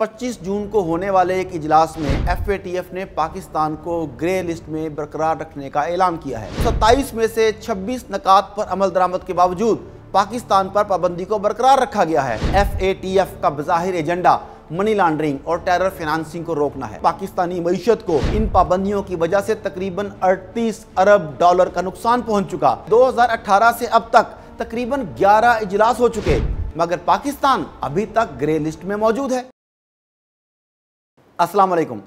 25 जून को होने वाले एक इजलास में एफ ने पाकिस्तान को ग्रे लिस्ट में बरकरार रखने का ऐलान किया है 27 में से 26 नकात पर अमल दरामद के बावजूद पाकिस्तान पर पाबंदी को बरकरार रखा गया है एफ का बाहिर एजेंडा मनी लॉन्ड्रिंग और टेरर फाइनेंसिंग को रोकना है पाकिस्तानी मीशत को इन पाबंदियों की वजह से तकरीबन 38 अरब डॉलर का नुकसान पहुंच चुका 2018 से अब तक तकरीबन 11 इजलास हो चुके मगर पाकिस्तान अभी तक ग्रे लिस्ट में मौजूद है अस्सलाम वालेकुम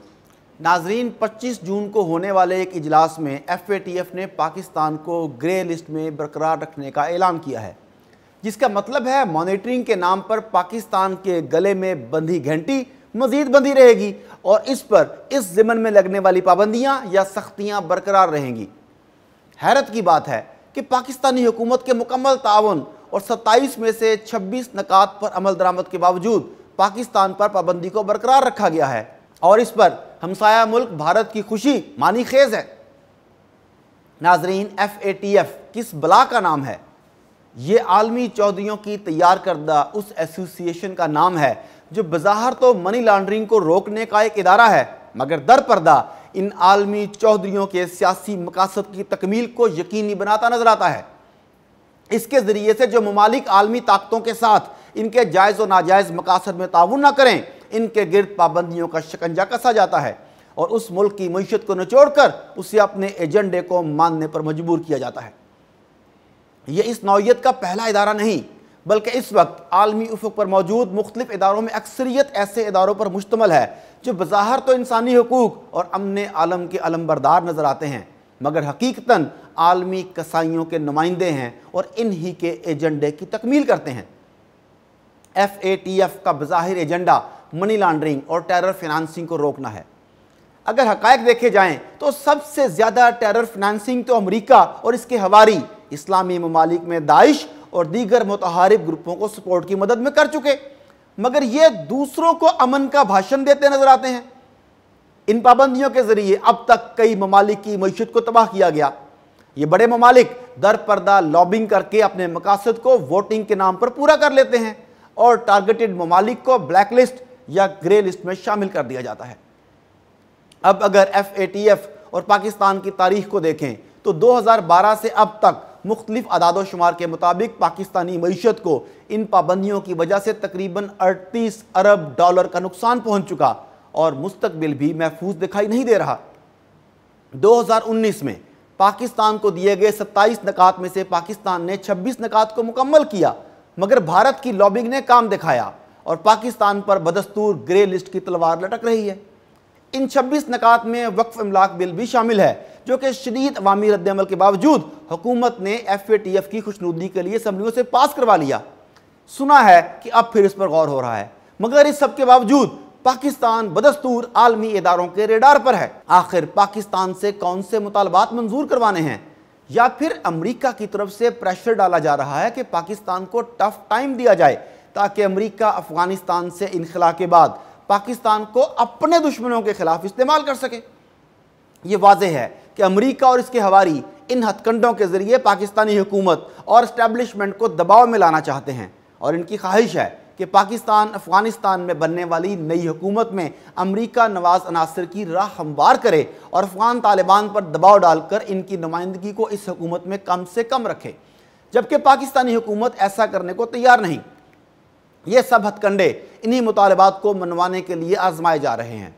नाजरीन 25 जून को होने वाले एक इजलास में एफ ने पाकिस्तान को ग्रे लिस्ट में बरकरार रखने का ऐलान किया है जिसका मतलब है मॉनिटरिंग के नाम पर पाकिस्तान के गले में बंधी घंटी मजीद बंधी रहेगी और इस पर इस ज़मन में लगने वाली पाबंदियाँ या सख्तियाँ बरकरार रहेंगी हैरत की बात है कि पाकिस्तानी हुकूमत के मुकम्मल ताउन और 27 में से 26 नकात पर अमल दरामद के बावजूद पाकिस्तान पर पाबंदी को बरकरार रखा गया है और इस पर हमसाया मुल्क भारत की खुशी मानी खेज है नाजरीन एफ ए टी एफ किस बला का नाम है ये आलमी चौधरीों की तैयार करदा उस एसोसिएशन का नाम है जो बज़ाहर तो मनी लॉन्ड्रिंग को रोकने का एक इदारा है मगर दर पर्दा इन आलमी चौधरीों के सियासी मकासद की तकमील को यकीनी बनाता नजर आता है इसके ज़रिए से जो ममालिक आलमी ताकतों के साथ इनके जायज़ और नाजायज़ मकासद में ताउन ना करें इनके गिरद पाबंदियों का शिकंजा कसा जाता है और उस मुल्क की मीशत को निचोड़कर उसे अपने एजेंडे को मानने पर मजबूर किया जाता है यह इस नौीयत का पहला इदारा नहीं बल्कि इस वक्त आलमी उफक पर मौजूद मुख्तलिफ इदारों में अक्सरियत ऐसे इदारों पर मुश्तमल है जो बाहर तो इंसानी हकूक़ और अमन आलम के अलम्बरदार नज़र आते हैं मगर हकीकता आलमी कसाइयों के नुमाइंदे हैं और इन्हीं के एजेंडे की तकमील करते हैं एफ का बज़ाहिर एजेंडा मनी लॉन्ड्रिंग और टेरर फिनंसिंग को रोकना है अगर हकायक देखे जाएं तो सबसे ज़्यादा टेरर फिनंसिंग तो अमेरिका और इसके हवारी इस्लामी ममालिक में दाइश और दीगर मतहारब ग्रुपों को सपोर्ट की मदद में कर चुके मगर ये दूसरों को अमन का भाषण देते नजर आते हैं इन पाबंदियों के ज़रिए अब तक कई ममालिक की मीशत को तबाह किया गया ये बड़े ममालिक दर परदा लॉबिंग करके अपने मकासद को वोटिंग के नाम पर पूरा कर लेते हैं और टारगेटेड ममालिक को ब्लैक लिस्ट या ग्रे लिस्ट में शामिल कर दिया जाता है अब अगर एफ और पाकिस्तान की तारीख को देखें तो 2012 से अब तक मुख्तलिफ अदादोशुमार के मुताबिक पाकिस्तानी मीशत को इन पाबंदियों की वजह से तकरीबन अड़तीस अरब डॉलर का नुकसान पहुंच चुका और मुस्तबिल भी महफूज दिखाई नहीं दे रहा 2019 में पाकिस्तान को दिए गए 27 नकात में से पाकिस्तान ने 26 नकात को मुकम्मल किया मगर भारत की लॉबिंग ने काम दिखाया और पाकिस्तान पर बदस्तूर ग्रे लिस्ट की तलवार लटक रही है इन 26 नकात में वक्फ अमलाक बिल भी शामिल है जो कि शदीद अवामी रद्दमल के बावजूद हुकूमत ने एफ ए टी एफ की खुशनुदी के लिए असम्बलियों से पास करवा लिया सुना है कि अब फिर इस पर गौर हो रहा है मगर इस सब के बावजूद पाकिस्तान बदस्तूर आलमी इदारों के रेडार पर है आखिर पाकिस्तान से कौन से मुतालबात मंजूर करवाने हैं या फिर अमेरिका की तरफ से प्रेशर डाला जा रहा है कि पाकिस्तान को टफ टाइम दिया जाए ताकि अमेरिका अफगानिस्तान से इनखला के बाद पाकिस्तान को अपने दुश्मनों के खिलाफ इस्तेमाल कर सके ये वाजह है कि अमेरिका और इसके हवारी इन हथकंडों के ज़रिए पाकिस्तानी हुकूमत और इस्टेब्लिशमेंट को दबाव में लाना चाहते हैं और इनकी ख्वाहिश है कि पाकिस्तान अफगानिस्तान में बनने वाली नई हुकूमत में अमरीका नवाज अनासर की राह हमवार करे और अफगान तालिबान पर दबाव डालकर इनकी नुमाइंदगी को इस हुकूमत में कम से कम रखे जबकि पाकिस्तानी हुकूमत ऐसा करने को तैयार नहीं ये सब हथकंडे इन्हीं मुतालबात को मनवाने के लिए आजमाए जा रहे हैं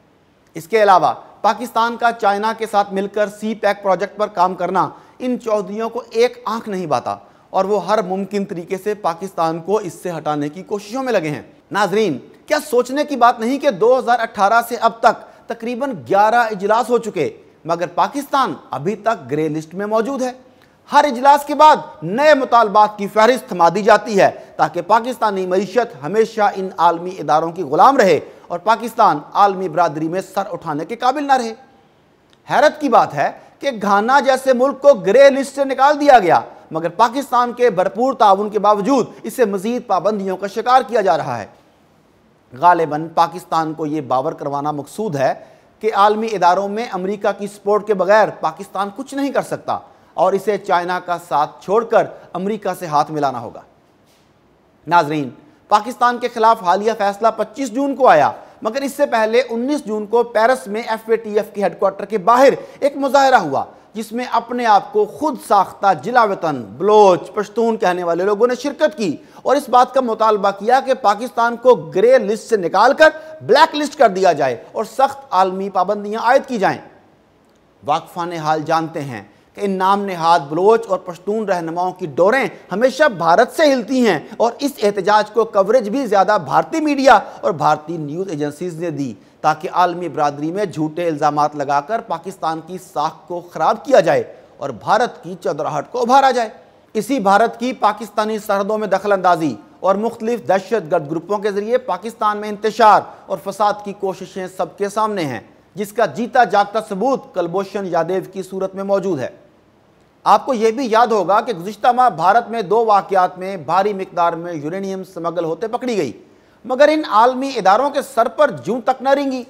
इसके अलावा पाकिस्तान का चाइना के साथ मिलकर सी पैक प्रोजेक्ट पर काम करना इन चौधरीों को एक आंख नहीं बाता और वो हर मुमकिन तरीके से पाकिस्तान को इससे हटाने की कोशिशों में लगे हैं नाजरीन क्या सोचने की बात नहीं कि 2018 से अब तक तकरीबन 11 इजलास हो चुके मगर पाकिस्तान अभी तक ग्रे लिस्ट में मौजूद है हर इजलास के बाद नए मुतालबात की फहरिस्त थमा दी जाती है ताकि पाकिस्तानी मीशत हमेशा इन आलमी इदारों की गुलाम रहे और पाकिस्तान आलमी बरदरी में सर उठाने के काबिल ना रहे हैरत की बात है कि घाना जैसे मुल्क को ग्रे लिस्ट से निकाल दिया गया मगर पाकिस्तान के भरपूर ताउन के बावजूद इसे मजीद पाबंदियों का शिकार किया जा रहा है गालिबा पाकिस्तान को यह बावर करवाना मकसूद है कि आलमी इदारों में अमरीका की सपोर्ट के बगैर पाकिस्तान कुछ नहीं कर सकता और इसे चाइना का साथ छोड़कर अमरीका से हाथ मिलाना होगा नाजरीन पाकिस्तान के खिलाफ हालिया फैसला 25 जून को आया मगर इससे पहले 19 जून को पेरिस में एफ की हेडक्वार्टर के बाहर एक मुजाहरा हुआ जिसमें अपने आप को खुद साख्ता जिला वतन बलोच पश्तून कहने वाले लोगों ने शिरकत की और इस बात का मुतालबा किया कि पाकिस्तान को ग्रे लिस्ट से निकाल कर ब्लैक लिस्ट कर दिया जाए और सख्त आलमी पाबंदियाँ आयद की जाएँ वाकफा ने हाल जानते हैं कि इन नाम नहाद बलोच और पश्तून रहनुमाओं की डोरें हमेशा भारत से हिलती हैं और इस एहतजाज को कवरेज भी ज़्यादा भारतीय मीडिया और भारतीय न्यूज़ एजेंसीज ने दी ताकि आलमी बरदरी में झूठे इल्ज़ाम लगाकर पाकिस्तान की साख को ख़राब किया जाए और भारत की चौधराहट को उभारा जाए इसी भारत की पाकिस्तानी सरहदों में दखल अंदाजी और मुख्तलिफ दहशत गर्द ग्रुपों के जरिए पाकिस्तान में इंतशार और फसाद की कोशिशें सबके सामने हैं जिसका जीता जागता सबूत कलभूषण यादेव की सूरत में मौजूद है आपको यह भी याद होगा कि गुजशत माह भारत में दो वाकियात में भारी मकदार में यूरेनियम स्मगल होते पकड़ी गई मगर इन आलमी इदारों के सर पर जूँ तक न रेंगी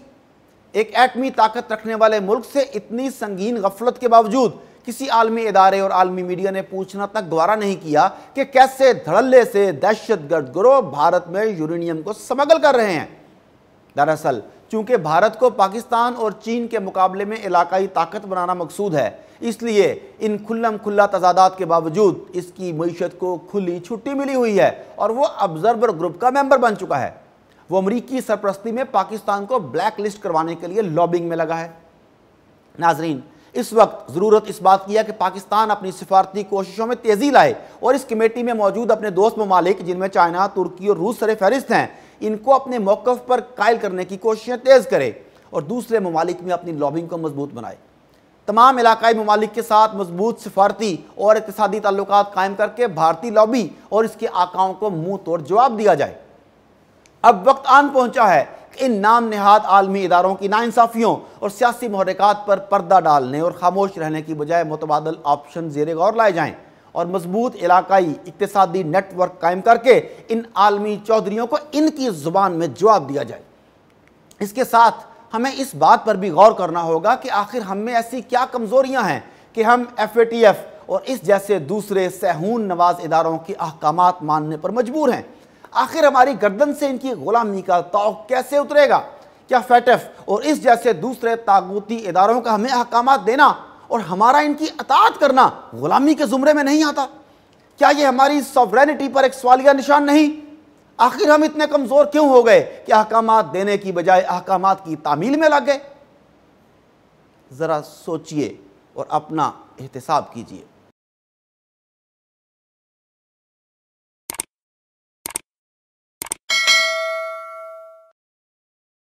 एक एटमी ताकत रखने वाले मुल्क से इतनी संगीन गफलत के बावजूद किसी आलमी इदारे और आलमी मीडिया ने पूछना तक गवारा नहीं किया कि कैसे धड़ल्ले से दहशतगर्द ग्रोह भारत में यूरेनियम को स्मगल कर रहे हैं दरअसल चूंकि भारत को पाकिस्तान और चीन के मुकाबले में इलाकई ताकत बनाना मकसूद है इसलिए इन खुल्लम खुल्ला तजादात के बावजूद इसकी मीशत को खुली छुट्टी मिली हुई है और वो ऑब्जर्वर ग्रुप का मेंबर बन चुका है वो अमरीकी सरप्रस्ती में पाकिस्तान को ब्लैक लिस्ट करवाने के लिए लॉबिंग में लगा है नाजरीन इस वक्त ज़रूरत इस बात की है कि पाकिस्तान अपनी सिफारती कोशिशों में तेज़ी लाए और इस कमेटी में मौजूद अपने दोस्त ममालिक जिनमें चाइना तुर्की और रूस सर फहरिस्त हैं इनको अपने मौक़ पर कायल करने की कोशिशें तेज़ करे और दूसरे ममालिक में अपनी लॉबिंग को मजबूत बनाए तमाम इलाकई ममालिक के साथ मजबूत सफारती और इकतदी ताल्लुक कायम करके भारतीय लॉबी और इसके आकाओं को मुँह तोड़ जवाब दिया जाए अब वक्त आन पहुँचा है कि इन नाम नहाद आलमी इदारों की नाानसाफ़ियों और सियासी महरिकात पर पर्दा डालने और खामोश रहने की बजाय मुतबादल ऑप्शन जेर गौर लाए जाएँ और मजबूत इलाकाई इकतदी नेटवर्क कायम करके इन आलमी चौधरीों को इनकी ज़ुबान में जवाब दिया जाए इसके साथ हमें इस बात पर भी गौर करना होगा कि आखिर हम में ऐसी क्या कमज़ोरियाँ हैं कि हम एफ ए टी एफ़ और इस जैसे दूसरे सहून नवाज इदारों के अहकाम मानने पर मजबूर हैं आखिर हमारी गर्दन से इनकी गुलामी का तो कैसे उतरेगा क्या फैटफ और इस जैसे दूसरे तागूती इदारों का हमें अहकाम देना और हमारा इनकी अतात करना गुलामी के ज़ुमरे में नहीं आता क्या ये हमारी सॉवरेनिटी पर एक सवालिया निशान नहीं आखिर हम इतने कमज़ोर क्यों हो गए कि अहकाम देने की बजाय अहकाम की तामील में लग गए ज़रा सोचिए और अपना एहतसाब कीजिए